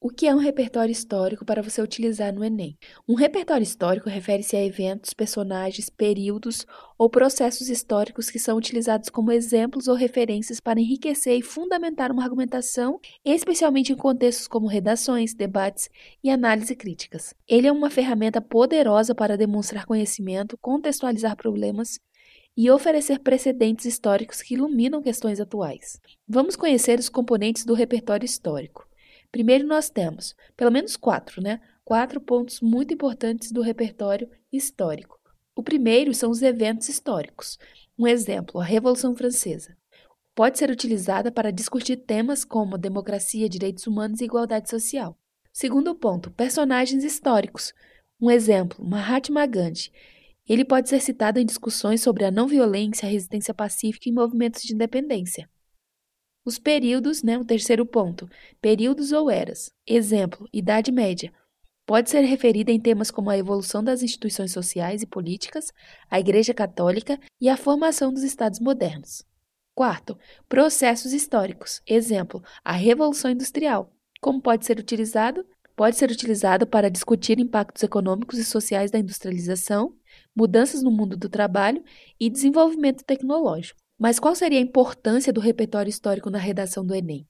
O que é um repertório histórico para você utilizar no Enem? Um repertório histórico refere-se a eventos, personagens, períodos ou processos históricos que são utilizados como exemplos ou referências para enriquecer e fundamentar uma argumentação, especialmente em contextos como redações, debates e análise críticas. Ele é uma ferramenta poderosa para demonstrar conhecimento, contextualizar problemas e oferecer precedentes históricos que iluminam questões atuais. Vamos conhecer os componentes do repertório histórico. Primeiro, nós temos pelo menos quatro, né? Quatro pontos muito importantes do repertório histórico. O primeiro são os eventos históricos. Um exemplo, a Revolução Francesa. Pode ser utilizada para discutir temas como democracia, direitos humanos e igualdade social. Segundo ponto, personagens históricos. Um exemplo, Mahatma Gandhi. Ele pode ser citado em discussões sobre a não violência, a resistência pacífica e movimentos de independência. Os períodos, né, o terceiro ponto, períodos ou eras. Exemplo, Idade Média. Pode ser referida em temas como a evolução das instituições sociais e políticas, a Igreja Católica e a formação dos Estados modernos. Quarto, processos históricos. Exemplo, a Revolução Industrial. Como pode ser utilizado? Pode ser utilizado para discutir impactos econômicos e sociais da industrialização, mudanças no mundo do trabalho e desenvolvimento tecnológico. Mas qual seria a importância do repertório histórico na redação do Enem?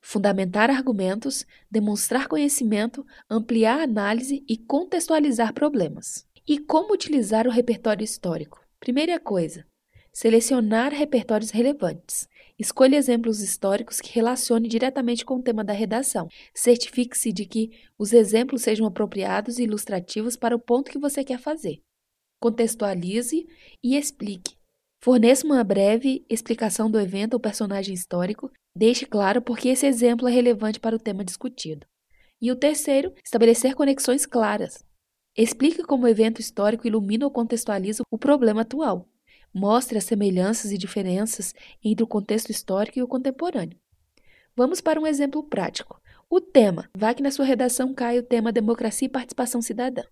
Fundamentar argumentos, demonstrar conhecimento, ampliar análise e contextualizar problemas. E como utilizar o repertório histórico? Primeira coisa, selecionar repertórios relevantes. Escolha exemplos históricos que relacione diretamente com o tema da redação. Certifique-se de que os exemplos sejam apropriados e ilustrativos para o ponto que você quer fazer. Contextualize e explique Forneça uma breve explicação do evento ou personagem histórico, deixe claro por que esse exemplo é relevante para o tema discutido. E o terceiro, estabelecer conexões claras. Explique como o evento histórico ilumina ou contextualiza o problema atual. Mostre as semelhanças e diferenças entre o contexto histórico e o contemporâneo. Vamos para um exemplo prático. O tema. Vá que na sua redação cai o tema Democracia e Participação Cidadã.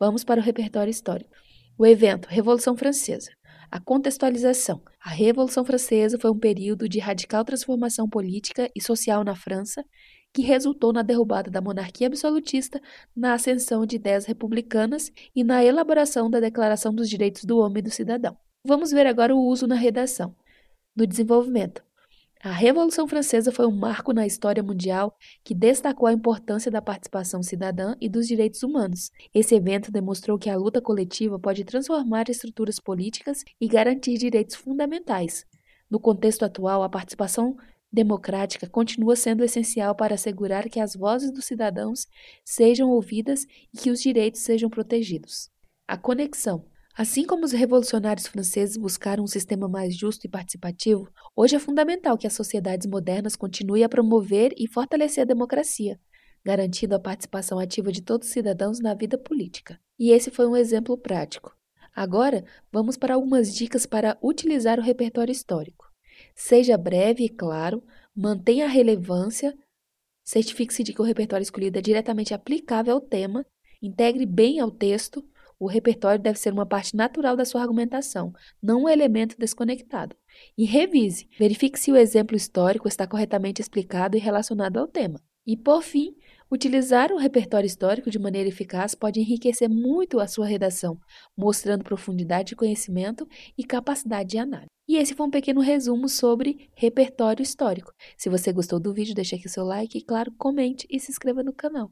Vamos para o repertório histórico. O evento Revolução Francesa. A contextualização. A Revolução Francesa foi um período de radical transformação política e social na França, que resultou na derrubada da monarquia absolutista, na ascensão de ideias republicanas e na elaboração da Declaração dos Direitos do Homem e do Cidadão. Vamos ver agora o uso na redação. No desenvolvimento, a Revolução Francesa foi um marco na história mundial que destacou a importância da participação cidadã e dos direitos humanos. Esse evento demonstrou que a luta coletiva pode transformar estruturas políticas e garantir direitos fundamentais. No contexto atual, a participação democrática continua sendo essencial para assegurar que as vozes dos cidadãos sejam ouvidas e que os direitos sejam protegidos. A conexão Assim como os revolucionários franceses buscaram um sistema mais justo e participativo, hoje é fundamental que as sociedades modernas continuem a promover e fortalecer a democracia, garantindo a participação ativa de todos os cidadãos na vida política. E esse foi um exemplo prático. Agora, vamos para algumas dicas para utilizar o repertório histórico. Seja breve e claro, mantenha a relevância, certifique-se de que o repertório escolhido é diretamente aplicável ao tema, integre bem ao texto o repertório deve ser uma parte natural da sua argumentação, não um elemento desconectado. E revise, verifique se o exemplo histórico está corretamente explicado e relacionado ao tema. E, por fim, utilizar o repertório histórico de maneira eficaz pode enriquecer muito a sua redação, mostrando profundidade de conhecimento e capacidade de análise. E esse foi um pequeno resumo sobre repertório histórico. Se você gostou do vídeo, deixe aqui seu like e, claro, comente e se inscreva no canal.